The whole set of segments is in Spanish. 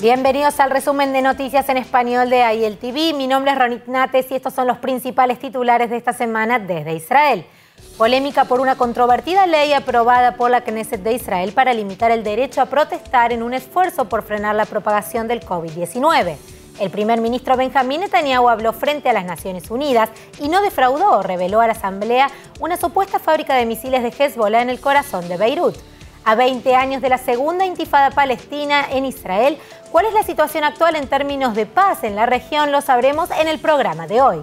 Bienvenidos al resumen de noticias en español de AIL TV. Mi nombre es Ronit Nates y estos son los principales titulares de esta semana desde Israel. Polémica por una controvertida ley aprobada por la Knesset de Israel para limitar el derecho a protestar en un esfuerzo por frenar la propagación del COVID-19. El primer ministro Benjamín Netanyahu habló frente a las Naciones Unidas y no defraudó, reveló a la Asamblea una supuesta fábrica de misiles de Hezbollah en el corazón de Beirut. A 20 años de la segunda intifada palestina en Israel, ¿cuál es la situación actual en términos de paz en la región? Lo sabremos en el programa de hoy.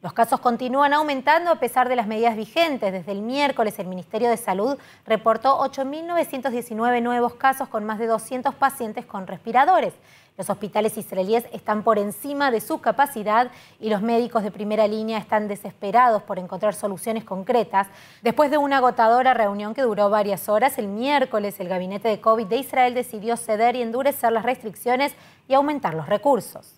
Los casos continúan aumentando a pesar de las medidas vigentes. Desde el miércoles, el Ministerio de Salud reportó 8.919 nuevos casos con más de 200 pacientes con respiradores. Los hospitales israelíes están por encima de su capacidad y los médicos de primera línea están desesperados por encontrar soluciones concretas. Después de una agotadora reunión que duró varias horas, el miércoles el gabinete de COVID de Israel decidió ceder y endurecer las restricciones y aumentar los recursos.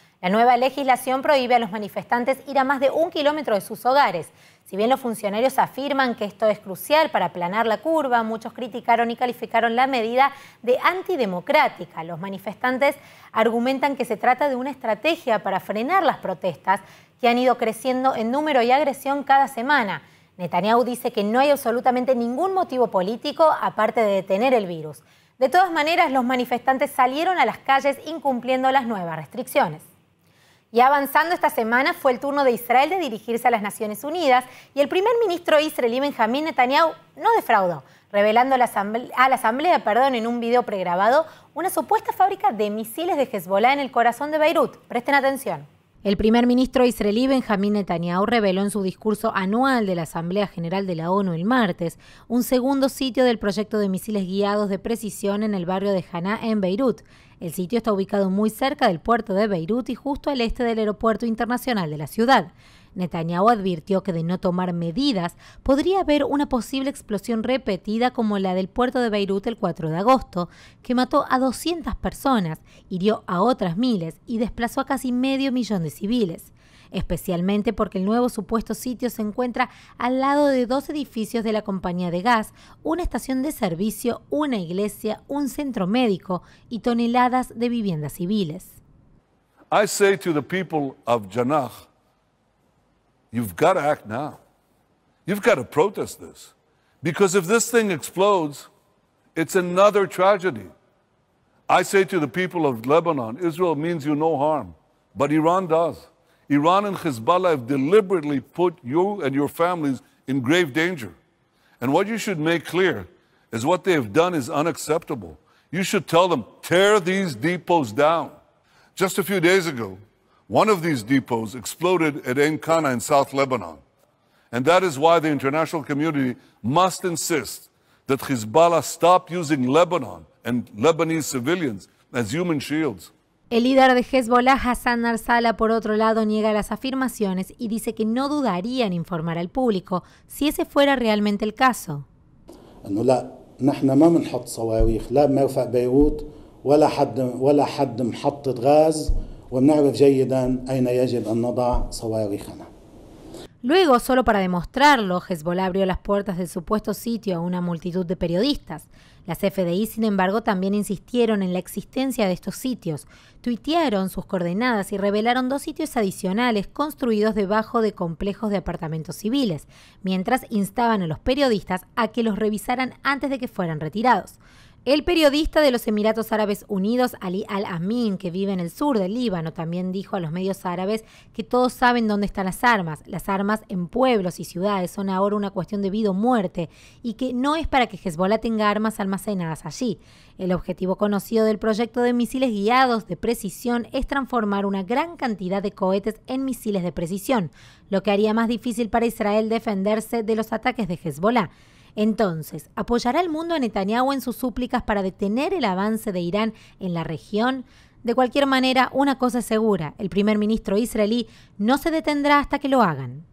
La nueva legislación prohíbe a los manifestantes ir a más de un kilómetro de sus hogares. Si bien los funcionarios afirman que esto es crucial para aplanar la curva, muchos criticaron y calificaron la medida de antidemocrática. Los manifestantes argumentan que se trata de una estrategia para frenar las protestas que han ido creciendo en número y agresión cada semana. Netanyahu dice que no hay absolutamente ningún motivo político aparte de detener el virus. De todas maneras, los manifestantes salieron a las calles incumpliendo las nuevas restricciones. Y avanzando esta semana fue el turno de Israel de dirigirse a las Naciones Unidas y el primer ministro israelí Benjamín Netanyahu no defraudó, revelando a la Asamblea, perdón, en un video pregrabado una supuesta fábrica de misiles de Hezbollah en el corazón de Beirut. Presten atención. El primer ministro israelí Benjamín Netanyahu reveló en su discurso anual de la Asamblea General de la ONU el martes un segundo sitio del proyecto de misiles guiados de precisión en el barrio de Haná en Beirut. El sitio está ubicado muy cerca del puerto de Beirut y justo al este del aeropuerto internacional de la ciudad. Netanyahu advirtió que de no tomar medidas podría haber una posible explosión repetida como la del puerto de Beirut el 4 de agosto, que mató a 200 personas, hirió a otras miles y desplazó a casi medio millón de civiles especialmente porque el nuevo supuesto sitio se encuentra al lado de dos edificios de la compañía de gas, una estación de servicio, una iglesia, un centro médico y toneladas de viviendas civiles. I say to the people of You've got to act now. You've got to protest this. Because if this thing explodes, it's another tragedy. I say to the people of Lebanon, Israel means you no harm, but Iran does. Iran and Hezbollah have deliberately put you and your families in grave danger. And what you should make clear is what they have done is unacceptable. You should tell them, tear these depots down. Just a few days ago, one of these depots exploded at Ain Kana in South Lebanon. And that is why the international community must insist that Hezbollah stop using Lebanon and Lebanese civilians as human shields. El líder de Hezbollah, Hassan Narsala, por otro lado, niega las afirmaciones y dice que no dudaría en informar al público si ese fuera realmente el caso. No no نحن ما بنحط صواريخ لا No بيروت ولا حد ولا حد محطة غاز Luego, solo para demostrarlo, Hezbollah abrió las puertas del supuesto sitio a una multitud de periodistas. Las FDI, sin embargo, también insistieron en la existencia de estos sitios, tuitearon sus coordenadas y revelaron dos sitios adicionales construidos debajo de complejos de apartamentos civiles, mientras instaban a los periodistas a que los revisaran antes de que fueran retirados. El periodista de los Emiratos Árabes Unidos, Ali Al-Amin, que vive en el sur del Líbano, también dijo a los medios árabes que todos saben dónde están las armas. Las armas en pueblos y ciudades son ahora una cuestión de vida o muerte y que no es para que Hezbollah tenga armas almacenadas allí. El objetivo conocido del proyecto de misiles guiados de precisión es transformar una gran cantidad de cohetes en misiles de precisión, lo que haría más difícil para Israel defenderse de los ataques de Hezbollah. Entonces, ¿apoyará el mundo a Netanyahu en sus súplicas para detener el avance de Irán en la región? De cualquier manera, una cosa es segura, el primer ministro israelí no se detendrá hasta que lo hagan.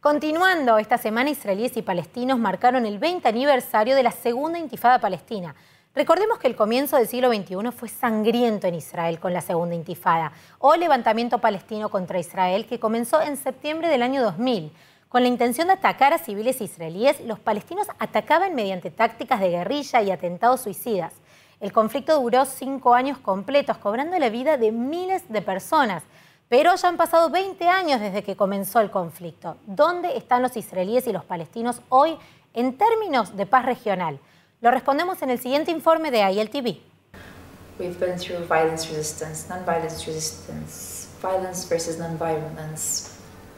Continuando, esta semana israelíes y palestinos marcaron el 20 aniversario de la segunda intifada palestina. Recordemos que el comienzo del siglo XXI fue sangriento en Israel con la Segunda Intifada o levantamiento palestino contra Israel que comenzó en septiembre del año 2000. Con la intención de atacar a civiles israelíes, los palestinos atacaban mediante tácticas de guerrilla y atentados suicidas. El conflicto duró cinco años completos, cobrando la vida de miles de personas. Pero ya han pasado 20 años desde que comenzó el conflicto. ¿Dónde están los israelíes y los palestinos hoy en términos de paz regional? Lo respondemos en el siguiente informe de ILTV.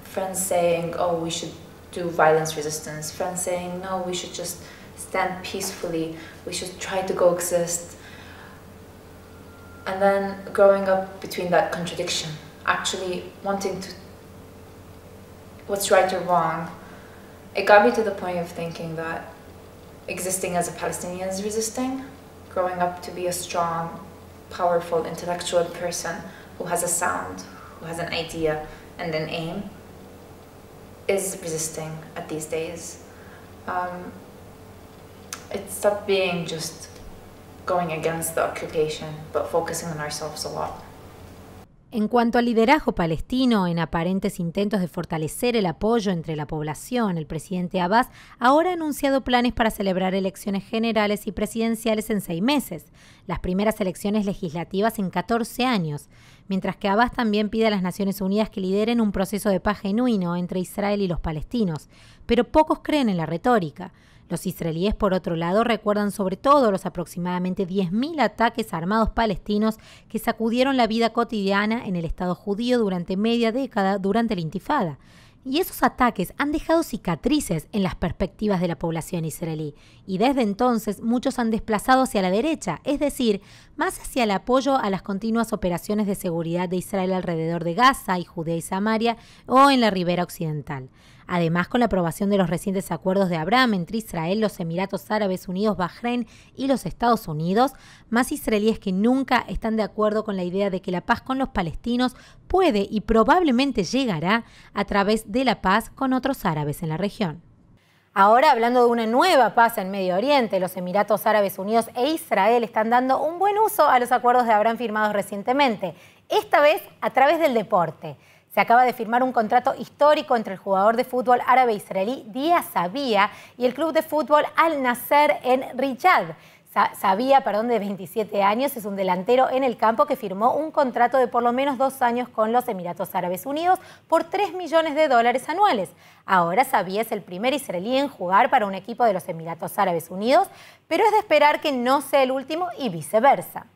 friends saying, oh, we should do violence resistance, friends saying, no, we should just stand peacefully, we should try to go exist. And then growing up between that contradiction, actually wanting to, what's right or wrong, it got me to the point of thinking that existing as a Palestinian is resisting, growing up to be a strong, powerful, intellectual person who has a sound, who has an idea and an aim, En cuanto al liderazgo palestino, en aparentes intentos de fortalecer el apoyo entre la población, el presidente Abbas ahora ha anunciado planes para celebrar elecciones generales y presidenciales en seis meses, las primeras elecciones legislativas en 14 años mientras que Abbas también pide a las Naciones Unidas que lideren un proceso de paz genuino entre Israel y los palestinos, pero pocos creen en la retórica. Los israelíes, por otro lado, recuerdan sobre todo los aproximadamente 10.000 ataques armados palestinos que sacudieron la vida cotidiana en el Estado judío durante media década durante la Intifada. Y esos ataques han dejado cicatrices en las perspectivas de la población israelí, y desde entonces muchos han desplazado hacia la derecha, es decir, más hacia el apoyo a las continuas operaciones de seguridad de Israel alrededor de Gaza y Judea y Samaria o en la ribera occidental. Además, con la aprobación de los recientes acuerdos de Abraham entre Israel, los Emiratos Árabes Unidos, Bahrein y los Estados Unidos, más israelíes que nunca están de acuerdo con la idea de que la paz con los palestinos puede y probablemente llegará a través de la paz con otros árabes en la región. Ahora hablando de una nueva paz en Medio Oriente, los Emiratos Árabes Unidos e Israel están dando un buen uso a los acuerdos de Abraham firmados recientemente, esta vez a través del deporte. Se acaba de firmar un contrato histórico entre el jugador de fútbol árabe e israelí Díaz Abía y el club de fútbol Al Nasser en Riyadh. Sabía, perdón, de 27 años, es un delantero en el campo que firmó un contrato de por lo menos dos años con los Emiratos Árabes Unidos por 3 millones de dólares anuales. Ahora Sabía es el primer israelí en jugar para un equipo de los Emiratos Árabes Unidos, pero es de esperar que no sea el último y viceversa.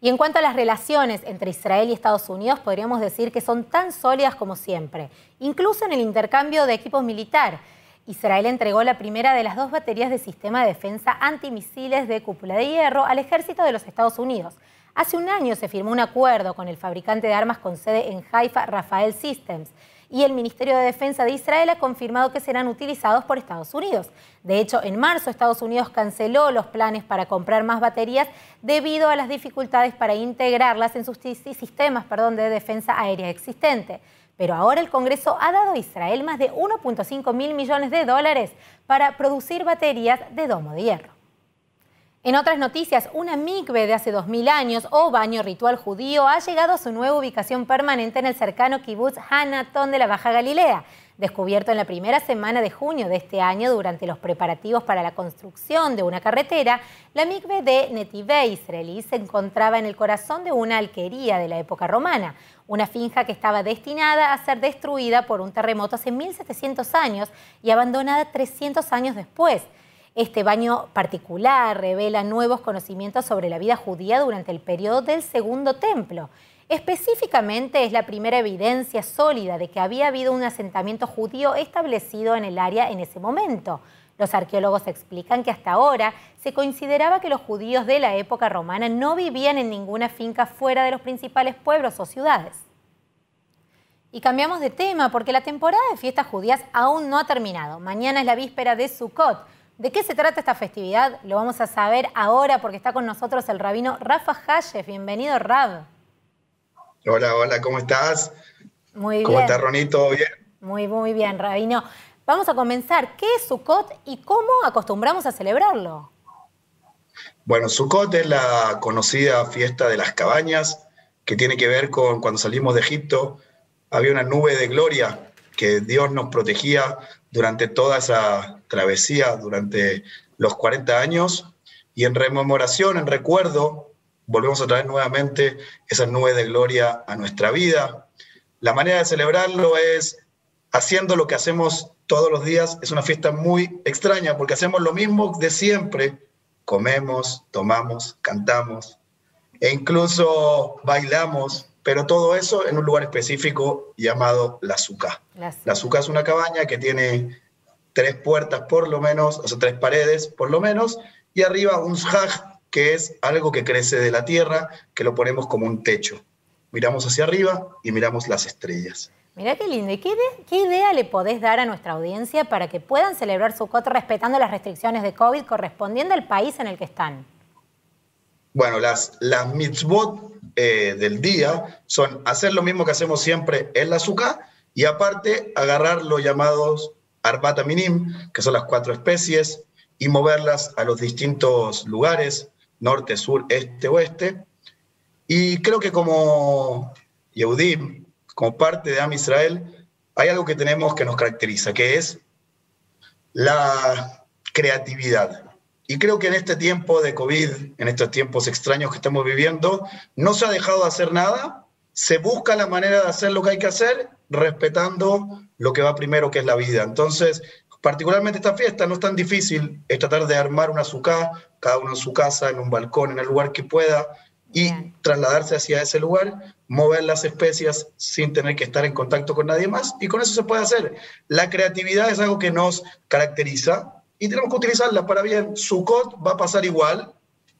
Y en cuanto a las relaciones entre Israel y Estados Unidos, podríamos decir que son tan sólidas como siempre, incluso en el intercambio de equipos militar. Israel entregó la primera de las dos baterías de sistema de defensa antimisiles de cúpula de hierro al ejército de los Estados Unidos. Hace un año se firmó un acuerdo con el fabricante de armas con sede en Haifa, Rafael Systems, y el Ministerio de Defensa de Israel ha confirmado que serán utilizados por Estados Unidos. De hecho, en marzo Estados Unidos canceló los planes para comprar más baterías debido a las dificultades para integrarlas en sus sistemas de defensa aérea existente. Pero ahora el Congreso ha dado a Israel más de 1.5 mil millones de dólares para producir baterías de domo de hierro. En otras noticias, una mikve de hace 2.000 años o baño ritual judío ha llegado a su nueva ubicación permanente en el cercano kibbutz Hanaton de la Baja Galilea descubierto en la primera semana de junio de este año durante los preparativos para la construcción de una carretera, la migbe de Netivei israelí se encontraba en el corazón de una alquería de la época romana, una finja que estaba destinada a ser destruida por un terremoto hace 1700 años y abandonada 300 años después. Este baño particular revela nuevos conocimientos sobre la vida judía durante el periodo del Segundo Templo. Específicamente es la primera evidencia sólida de que había habido un asentamiento judío establecido en el área en ese momento. Los arqueólogos explican que hasta ahora se consideraba que los judíos de la época romana no vivían en ninguna finca fuera de los principales pueblos o ciudades. Y cambiamos de tema porque la temporada de fiestas judías aún no ha terminado. Mañana es la víspera de Sukkot. ¿De qué se trata esta festividad? Lo vamos a saber ahora porque está con nosotros el rabino Rafa Hayes. Bienvenido, Rab. Hola, hola, ¿cómo estás? Muy bien. ¿Cómo estás, Ronito? bien? Muy, muy bien, Rabino. Vamos a comenzar. ¿Qué es Sukkot y cómo acostumbramos a celebrarlo? Bueno, Sukkot es la conocida fiesta de las cabañas, que tiene que ver con cuando salimos de Egipto, había una nube de gloria que Dios nos protegía durante toda esa travesía, durante los 40 años, y en rememoración, en recuerdo volvemos a traer nuevamente esa nube de gloria a nuestra vida. La manera de celebrarlo es haciendo lo que hacemos todos los días. Es una fiesta muy extraña porque hacemos lo mismo de siempre. Comemos, tomamos, cantamos e incluso bailamos, pero todo eso en un lugar específico llamado La Zuca. La Zuca es una cabaña que tiene tres puertas por lo menos, o sea, tres paredes por lo menos, y arriba un shaj que es algo que crece de la tierra, que lo ponemos como un techo. Miramos hacia arriba y miramos las estrellas. Mirá qué lindo. qué, idea le podés dar a nuestra audiencia para que puedan celebrar su coto respetando las restricciones de COVID correspondiendo al país en el que están? Bueno, las, las mitzvot eh, del día son hacer lo mismo que hacemos siempre en la y aparte agarrar los llamados arbata minim, que son las cuatro especies, y moverlas a los distintos lugares norte, sur, este, oeste. Y creo que como Yehudim, como parte de Am Israel, hay algo que tenemos que nos caracteriza, que es la creatividad. Y creo que en este tiempo de COVID, en estos tiempos extraños que estamos viviendo, no se ha dejado de hacer nada, se busca la manera de hacer lo que hay que hacer, respetando lo que va primero, que es la vida. Entonces, particularmente esta fiesta no es tan difícil, es tratar de armar una azúcar cada uno en su casa, en un balcón, en el lugar que pueda, y trasladarse hacia ese lugar, mover las especias sin tener que estar en contacto con nadie más, y con eso se puede hacer. La creatividad es algo que nos caracteriza y tenemos que utilizarla para bien. Sucot va a pasar igual,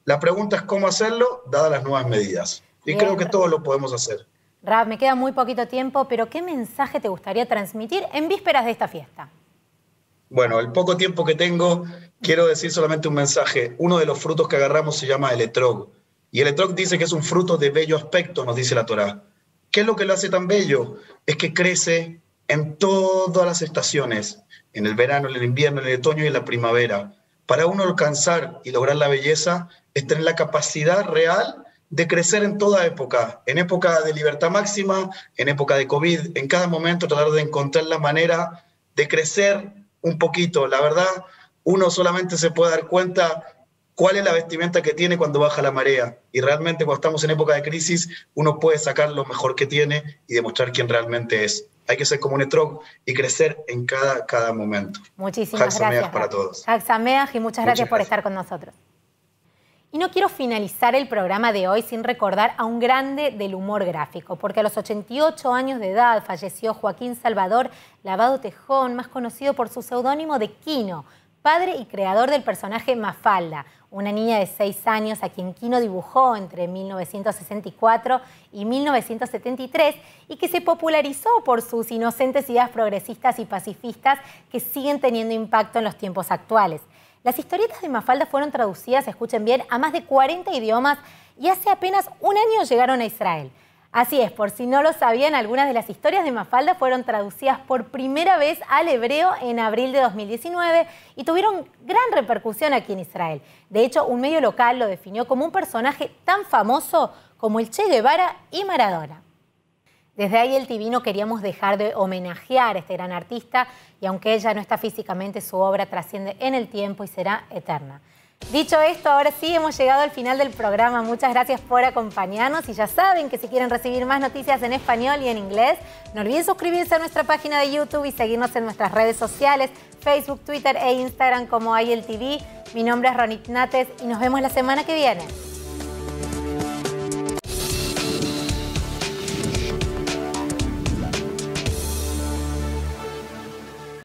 la pregunta es cómo hacerlo, dadas las nuevas medidas. Y creo que todo lo podemos hacer. Rab, me queda muy poquito tiempo, pero ¿qué mensaje te gustaría transmitir en vísperas de esta fiesta? Bueno, el poco tiempo que tengo, quiero decir solamente un mensaje. Uno de los frutos que agarramos se llama el etrog. Y el etrog dice que es un fruto de bello aspecto, nos dice la Torá. ¿Qué es lo que lo hace tan bello? Es que crece en todas las estaciones, en el verano, en el invierno, en el otoño y en la primavera. Para uno alcanzar y lograr la belleza es tener la capacidad real de crecer en toda época, en época de libertad máxima, en época de COVID, en cada momento tratar de encontrar la manera de crecer un poquito. La verdad, uno solamente se puede dar cuenta cuál es la vestimenta que tiene cuando baja la marea. Y realmente cuando estamos en época de crisis, uno puede sacar lo mejor que tiene y demostrar quién realmente es. Hay que ser como un etrog y crecer en cada, cada momento. Muchísimas gracias. para todos. y muchas, gracias por estar con nosotros. Y no quiero finalizar el programa de hoy sin recordar a un grande del humor gráfico, porque a los 88 años de edad falleció Joaquín Salvador Lavado Tejón, más conocido por su seudónimo de Quino, padre y creador del personaje Mafalda, una niña de 6 años a quien Quino dibujó entre 1964 y 1973 y que se popularizó por sus inocentes ideas progresistas y pacifistas que siguen teniendo impacto en los tiempos actuales. Las historietas de Mafalda fueron traducidas, escuchen bien, a más de 40 idiomas y hace apenas un año llegaron a Israel. Así es, por si no lo sabían, algunas de las historias de Mafalda fueron traducidas por primera vez al hebreo en abril de 2019 y tuvieron gran repercusión aquí en Israel. De hecho, un medio local lo definió como un personaje tan famoso como el Che Guevara y Maradona. Desde ahí el Divino queríamos dejar de homenajear a este gran artista y aunque ella no está físicamente, su obra trasciende en el tiempo y será eterna. Dicho esto, ahora sí hemos llegado al final del programa. Muchas gracias por acompañarnos y ya saben que si quieren recibir más noticias en español y en inglés, no olviden suscribirse a nuestra página de YouTube y seguirnos en nuestras redes sociales, Facebook, Twitter e Instagram como ILTV. Mi nombre es Ronit Nates y nos vemos la semana que viene.